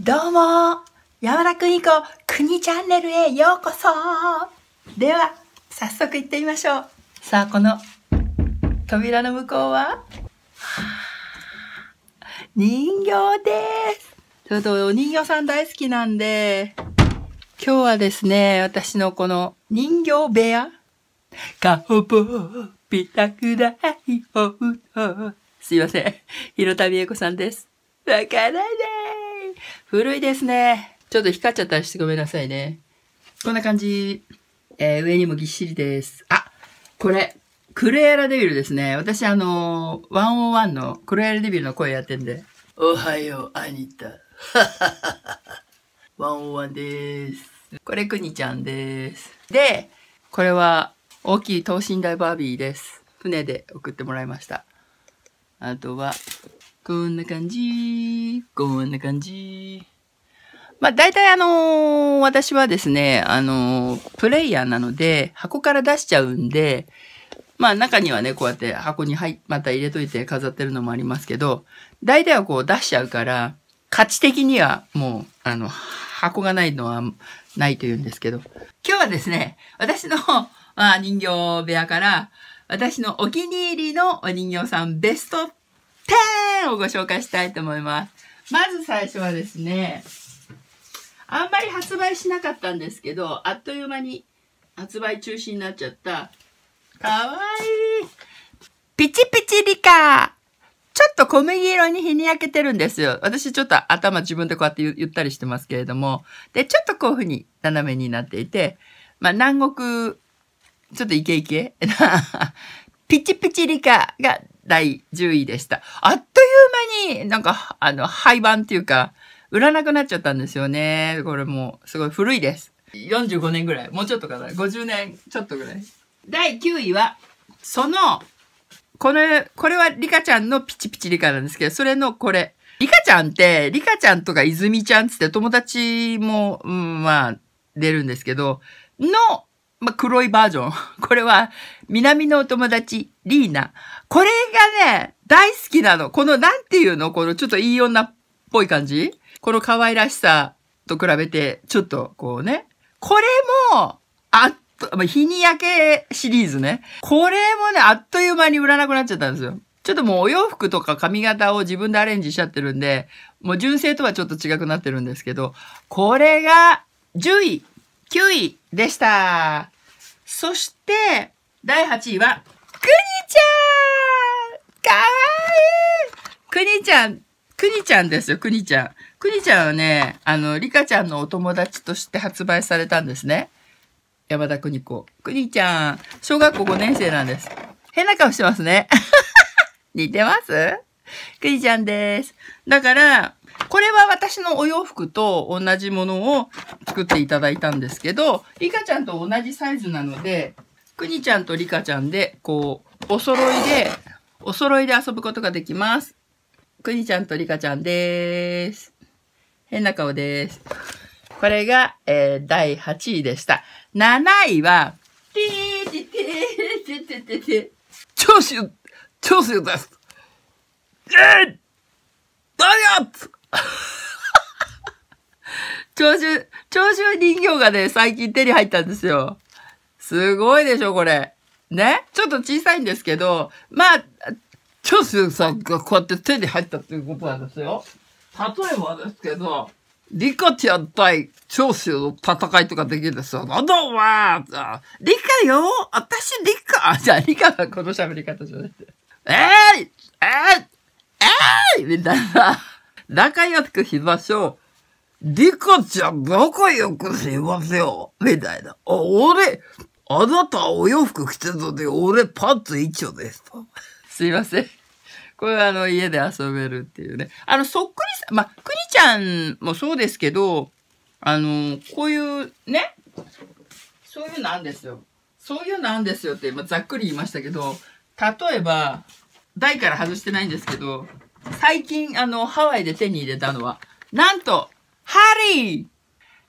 どうもやわらくんいこ国チャンネルへようこそでは、早速行ってみましょうさあ、この扉の向こうは人形ですちょっとお人形さん大好きなんで、今日はですね、私のこの人形部屋カホボピタクダイホすいません。ひろたみえこさんです。わからない古いですね。ちょっと光っちゃったりしてごめんなさいね。こんな感じ。えー、上にもぎっしりです。あ、これ、クレアラデビルですね。私あのー、101のクレアラデビルの声やってんで。おはよう、アニタ。101 です。これ、くにちゃんです。で、これは、大きい等身大バービーです。船で送ってもらいました。あとは、こんな感じ。こんな感じ。まあ、大体あのー、私はですね、あのー、プレイヤーなので、箱から出しちゃうんで、まあ中にはね、こうやって箱に入、また入れといて飾ってるのもありますけど、大体はこう出しちゃうから、価値的にはもう、あの、箱がないのはないというんですけど、今日はですね、私の、まあ、人形部屋から、私のお気に入りのお人形さんベストをご紹介したいと思います。まず最初はですね、あんまり発売しなかったんですけど、あっという間に発売中止になっちゃった、かわいいピチピチリカちょっと小麦色に日に焼けてるんですよ。私ちょっと頭自分でこうやって言ったりしてますけれども。で、ちょっとこういうふうに斜めになっていて、まあ南国、ちょっとイケイケ ピチピチリカが第10位でした。あっという間になんか、あの、廃盤っていうか、売らなくなっちゃったんですよね。これもう、すごい古いです。45年ぐらい。もうちょっとかな。50年ちょっとぐらい。第9位は、その、これ、これはリカちゃんのピチピチリカなんですけど、それのこれ。リカちゃんって、リカちゃんとか泉ちゃんつって友達も、うん、まあ、出るんですけど、のまあ、黒いバージョン。これは、南のお友達、リーナ。これがね、大好きなの。この、なんていうのこの、ちょっといい女っぽい感じこの可愛らしさと比べて、ちょっと、こうね。これも、あっと、まあ、日に焼けシリーズね。これもね、あっという間に売らなくなっちゃったんですよ。ちょっともうお洋服とか髪型を自分でアレンジしちゃってるんで、もう純正とはちょっと違くなってるんですけど、これが10位、9位、でした。そして、第8位は、くにちゃんかわいいくにちゃん、くにちゃんですよ、くにちゃん。くにちゃんはね、あの、りかちゃんのお友達として発売されたんですね。山田くに子。くにちゃん、小学校5年生なんです。変な顔してますね。似てますく いちゃんです。だから、これは私のお洋服と同じものを作っていただいたんですけど、リカちゃんと同じサイズなので、くにちゃんとリカちゃんで、こう、お揃いで、お揃いで遊ぶことができます。くにちゃんとリカちゃんです。変な顔です。これが、えー、第8位でした。7位は、てーててーてててて、長州、長州です。えー、何や長州、長州人形がね、最近手に入ったんですよ。すごいでしょ、これ。ね。ちょっと小さいんですけど、まあ、長州さんがこうやって手に入ったっていうことなんですよ。例えばですけど、リカちゃん対長州の戦いとかできるんですよ。なんだお前リカよ私リカじゃあリカがこの喋り方じゃなくて。えー、えー、ーいみたいな。仲良くしましょう。リカちゃん仲良くしましょう。みたいな。あ、俺、あなたお洋服着てたので、俺パンツ一丁です。すいません。これあの、家で遊べるっていうね。あの、そっくりさ、まあ、くにちゃんもそうですけど、あの、こういうね、そういうなんですよ。そういうなんですよって、まあ、ざっくり言いましたけど、例えば、台から外してないんですけど、最近、あの、ハワイで手に入れたのは、なんと、ハリー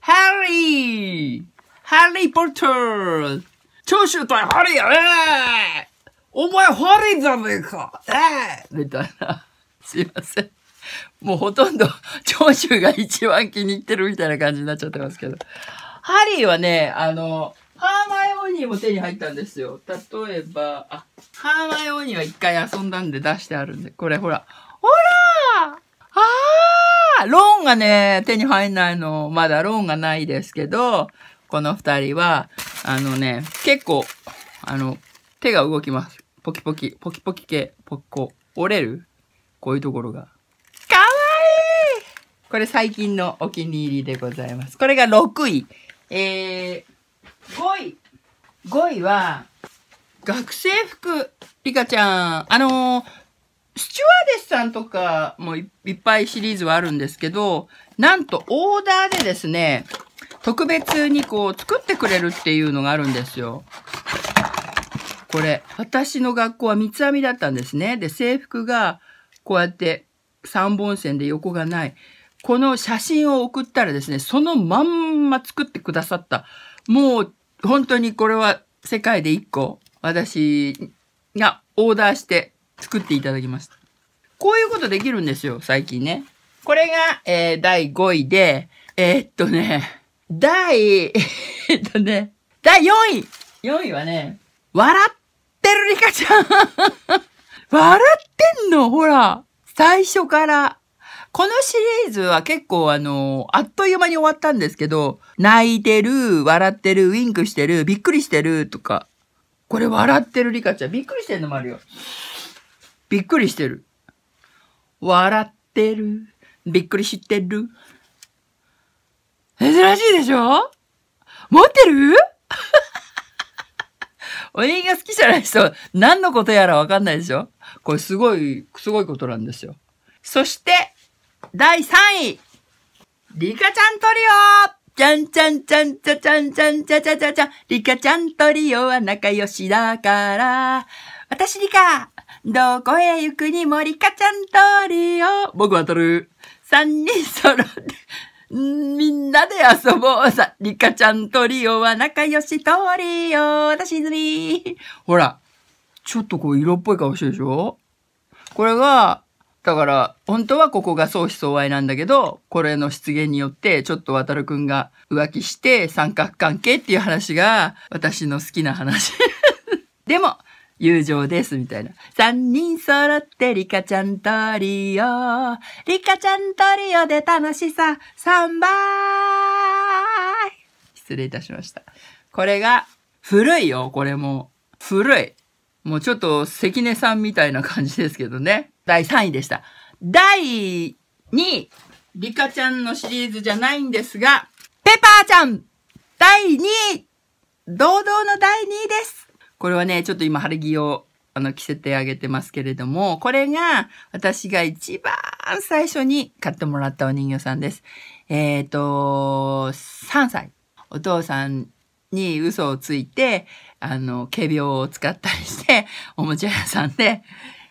ハリーハリーポッター長州対ハリーええー、お前ハリーじゃねえかええー、みたいな。すいません。もうほとんど長州が一番気に入ってるみたいな感じになっちゃってますけど。ハリーはね、あの、ハーマイオニーも手に入ったんですよ。例えば、あ、ハーマイオニーは一回遊んだんで出してあるんで、これほら、ローンがね、手に入んないの、まだローンがないですけど、この二人は、あのね、結構、あの、手が動きます。ポキポキ、ポキポキ系、ポキこう、折れるこういうところが。かわいいこれ最近のお気に入りでございます。これが6位。えー、5位。5位は、学生服、リカちゃん。あのー、スチュワーデさんとかもいっぱいシリーズはあるんですけど、なんとオーダーでですね、特別にこう作ってくれるっていうのがあるんですよ。これ、私の学校は三つ編みだったんですね。で、制服がこうやって3本線で横がない。この写真を送ったらですね、そのまんま作ってくださった。もう本当にこれは世界で1個私がオーダーして作っていただきました。こういうことできるんですよ、最近ね。これが、えー、第5位で、えー、っとね、第、えっとね、第4位 !4 位はね、笑ってるリカちゃん 笑ってんのほら最初から。このシリーズは結構あの、あっという間に終わったんですけど、泣いてる、笑ってる、ウィンクしてる、びっくりしてるとか。これ笑ってるリカちゃん。びっくりしてんのもあるよ。びっくりしてる。笑ってる。びっくりしてる。珍しいでしょ持ってる おりが好きじゃない人、何のことやらわかんないでしょこれすごい、すごいことなんですよ。そして、第3位リカちゃんトリオちゃんちゃんちゃんちゃちゃんちゃんちゃちゃちゃちゃんリカちゃんトリオは仲良しだから私にかどこへ行くにもリカちゃん通りよ僕は取る三人揃って、みんなで遊ぼうさ。リカちゃんとリオは仲良しトリオ。私ずり。ほら、ちょっとこう色っぽい顔してるでしょこれが、だから、本当はここが相思相愛なんだけど、これの出現によって、ちょっと渡るくんが浮気して三角関係っていう話が、私の好きな話。でも、友情です、みたいな。三人揃ってリカちゃんトリオ。リカちゃんトリオで楽しさー倍失礼いたしました。これが古いよ、これも。古い。もうちょっと関根さんみたいな感じですけどね。第3位でした。第2位。リカちゃんのシリーズじゃないんですが、ペパーちゃん第2位堂々の第2位ですこれはね、ちょっと今、晴れ着をあの着せてあげてますけれども、これが私が一番最初に買ってもらったお人形さんです。えっ、ー、と、3歳。お父さんに嘘をついて、あの、仮病を使ったりして、おもちゃ屋さんで、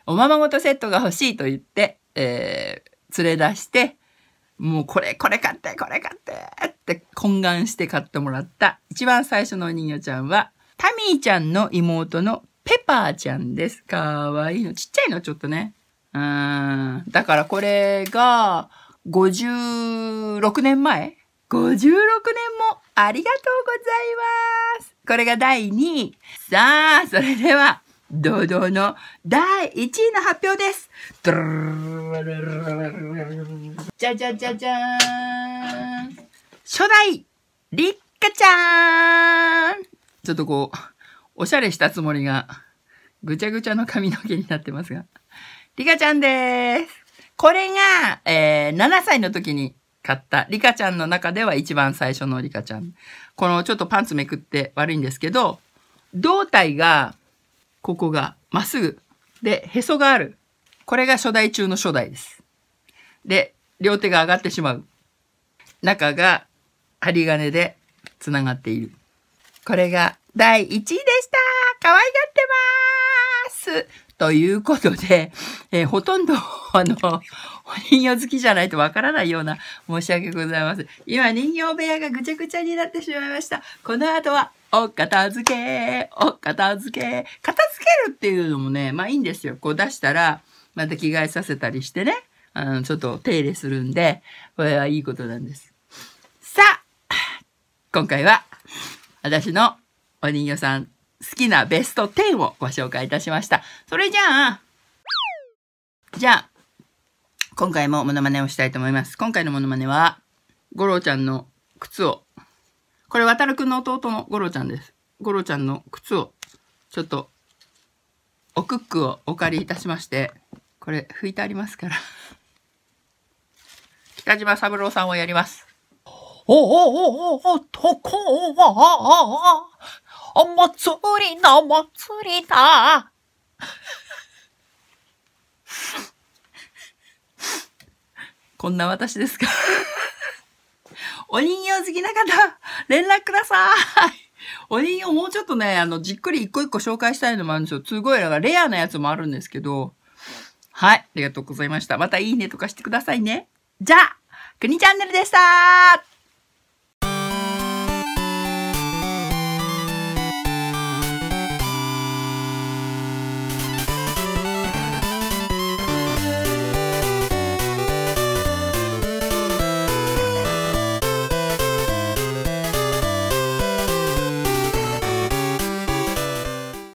おままごとセットが欲しいと言って、えー、連れ出して、もうこれ、これ買って、これ買ってって懇願して買ってもらった一番最初のお人形ちゃんは、タミーちゃんの妹のペパーちゃんです。かわいいの。ちっちゃいの、ちょっとね。うん。だからこれが、56年前 ?56 年もありがとうございます。これが第2位。さあ、それでは、堂々の第1位の発表です。じゃじゃじゃじゃーん。初代、りっかちゃんちょっとこう、おしゃれしたつもりが、ぐちゃぐちゃの髪の毛になってますが。リカちゃんです。これが、えー、7歳の時に買った、リカちゃんの中では一番最初のリカちゃん。このちょっとパンツめくって悪いんですけど、胴体が、ここがまっすぐ。で、へそがある。これが初代中の初代です。で、両手が上がってしまう。中が針金でつながっている。これが第1位でした可愛がってますということで、えー、ほとんど、あの、人形好きじゃないとわからないような申し訳ございません。今、人形部屋がぐちゃぐちゃになってしまいました。この後は、お片付け、お片付け、片付けるっていうのもね、まあいいんですよ。こう出したら、また着替えさせたりしてね、あの、ちょっと手入れするんで、これはいいことなんです。さあ、今回は、私のお人形さん好きなベスト10をご紹介いたしました。それじゃあ、じゃあ、今回もモノマネをしたいと思います。今回のモノマネは、ゴロちゃんの靴を、これ渡るくんの弟のゴロちゃんです。ゴロちゃんの靴を、ちょっと、おクックをお借りいたしまして、これ拭いてありますから。北島三郎さんをやります。お男は、お祭りの祭りだ。こんな私ですかお人形好きな方、連絡ください。お人形もうちょっとね、あの、じっくり一個一個紹介したいのもあるんですよ。すごい、なんかレアなやつもあるんですけど。はい。ありがとうございました。またいいねとかしてくださいね。じゃあ、くにチャンネルでした